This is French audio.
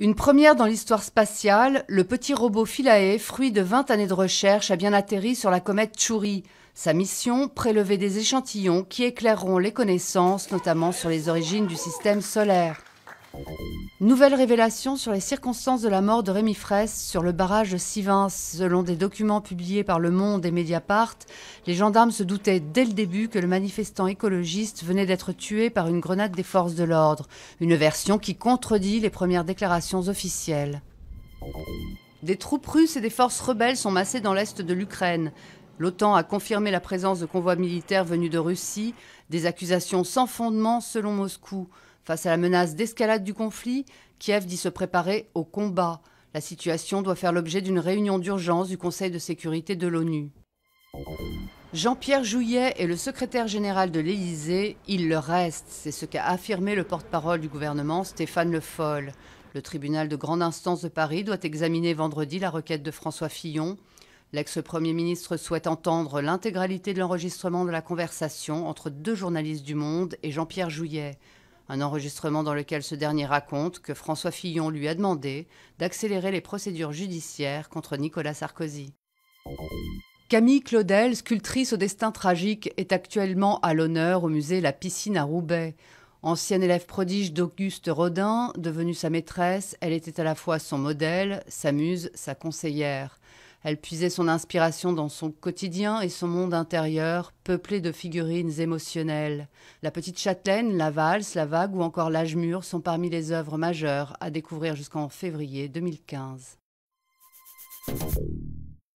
Une première dans l'histoire spatiale, le petit robot Philae, fruit de 20 années de recherche, a bien atterri sur la comète Chury. Sa mission, prélever des échantillons qui éclaireront les connaissances, notamment sur les origines du système solaire. Nouvelle révélation sur les circonstances de la mort de Rémi Fraisse sur le barrage de Sivins. Selon des documents publiés par Le Monde et Mediapart, les gendarmes se doutaient dès le début que le manifestant écologiste venait d'être tué par une grenade des forces de l'ordre. Une version qui contredit les premières déclarations officielles. Des troupes russes et des forces rebelles sont massées dans l'est de l'Ukraine. L'OTAN a confirmé la présence de convois militaires venus de Russie, des accusations sans fondement selon Moscou. Face à la menace d'escalade du conflit, Kiev dit se préparer au combat. La situation doit faire l'objet d'une réunion d'urgence du Conseil de sécurité de l'ONU. Jean-Pierre Jouyet est le secrétaire général de l'Élysée, il le reste, c'est ce qu'a affirmé le porte-parole du gouvernement Stéphane Le Foll. Le tribunal de grande instance de Paris doit examiner vendredi la requête de François Fillon. L'ex-premier ministre souhaite entendre l'intégralité de l'enregistrement de la conversation entre deux journalistes du Monde et Jean-Pierre Jouyet un enregistrement dans lequel ce dernier raconte que François Fillon lui a demandé d'accélérer les procédures judiciaires contre Nicolas Sarkozy. Camille Claudel, sculptrice au destin tragique, est actuellement à l'honneur au musée La Piscine à Roubaix. Ancienne élève prodige d'Auguste Rodin, devenue sa maîtresse, elle était à la fois son modèle, sa muse, sa conseillère. Elle puisait son inspiration dans son quotidien et son monde intérieur, peuplé de figurines émotionnelles. La petite châtelaine, la valse, la vague ou encore l'âge mûr sont parmi les œuvres majeures à découvrir jusqu'en février 2015.